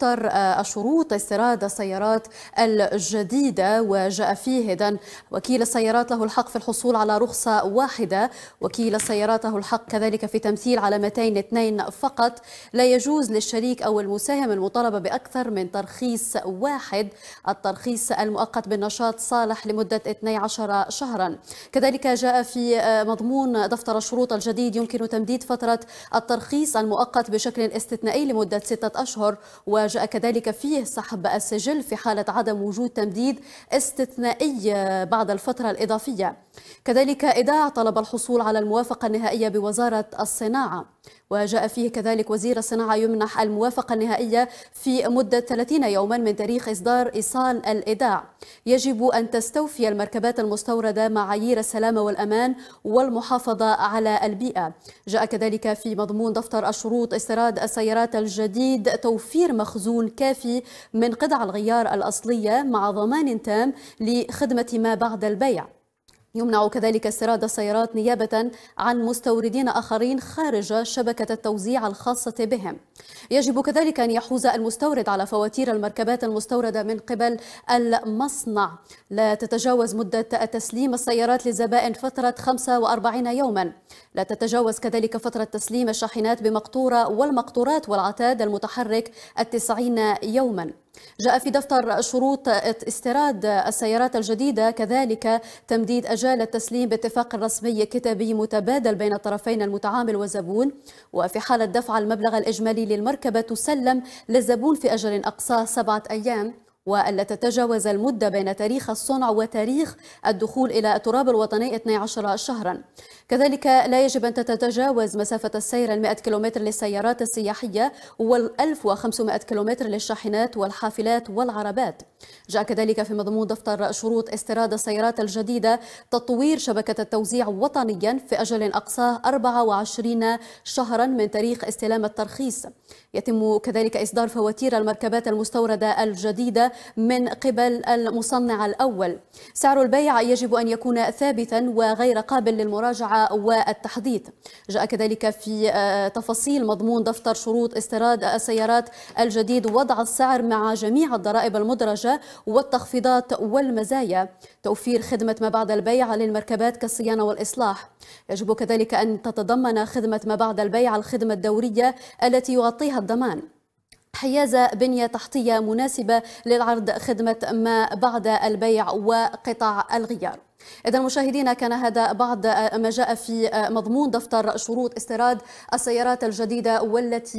دفتر الشروط آه، استيراد السيارات الجديدة وجاء فيه إذن وكيل السيارات له الحق في الحصول على رخصة واحدة وكيل السيارات له الحق كذلك في تمثيل علامتين اثنين فقط لا يجوز للشريك أو المساهم المطالبة بأكثر من ترخيص واحد الترخيص المؤقت بالنشاط صالح لمدة 12 شهرا كذلك جاء في آه، مضمون دفتر الشروط الجديد يمكن تمديد فترة الترخيص المؤقت بشكل استثنائي لمدة ستة أشهر و وجاء كذلك فيه سحب السجل في حالة عدم وجود تمديد استثنائي بعد الفترة الإضافية كذلك إداع طلب الحصول على الموافقة النهائية بوزارة الصناعة وجاء فيه كذلك وزير الصناعة يمنح الموافقة النهائية في مدة 30 يوما من تاريخ إصدار إيصال الإيداع يجب أن تستوفي المركبات المستوردة معايير السلامة والأمان والمحافظة على البيئة جاء كذلك في مضمون دفتر الشروط استيراد السيارات الجديد توفير مخزون مخزون كافي من قطع الغيار الأصلية مع ضمان تام لخدمة ما بعد البيع يمنع كذلك استيراد السيارات نيابة عن مستوردين آخرين خارج شبكة التوزيع الخاصة بهم يجب كذلك أن يحوز المستورد على فواتير المركبات المستوردة من قبل المصنع لا تتجاوز مدة تسليم السيارات للزبائن فترة 45 يوما لا تتجاوز كذلك فترة تسليم الشاحنات بمقطورة والمقطورات والعتاد المتحرك التسعين يوما جاء في دفتر شروط استيراد السيارات الجديدة كذلك تمديد أجال التسليم باتفاق رسمي كتابي متبادل بين الطرفين المتعامل والزبون وفي حالة دفع المبلغ الإجمالي للمركبة تسلم للزبون في أجل أقصى سبعة أيام وألا تتجاوز المدة بين تاريخ الصنع وتاريخ الدخول إلى التراب الوطني 12 شهرا كذلك لا يجب أن تتجاوز مسافة السير 100 كيلومتر للسيارات السياحية وال 1500 كيلومتر للشاحنات والحافلات والعربات جاء كذلك في مضمون دفتر شروط استيراد السيارات الجديدة تطوير شبكة التوزيع وطنيا في أجل أقصاه 24 شهرا من تاريخ استلام الترخيص يتم كذلك إصدار فواتير المركبات المستوردة الجديدة من قبل المصنع الأول سعر البيع يجب أن يكون ثابتا وغير قابل للمراجعة والتحديث جاء كذلك في آه، تفاصيل مضمون دفتر شروط استيراد السيارات الجديد وضع السعر مع جميع الضرائب المدرجة الدرجة والتخفيضات والمزايا توفير خدمة ما بعد البيع للمركبات كالصيانة والإصلاح يجب كذلك أن تتضمن خدمة ما بعد البيع الخدمة الدورية التي يغطيها الضمان حيازة بنية تحتية مناسبة للعرض خدمة ما بعد البيع وقطع الغيار إذا مشاهدينا كان هذا بعض ما جاء في مضمون دفتر شروط استيراد السيارات الجديدة والتي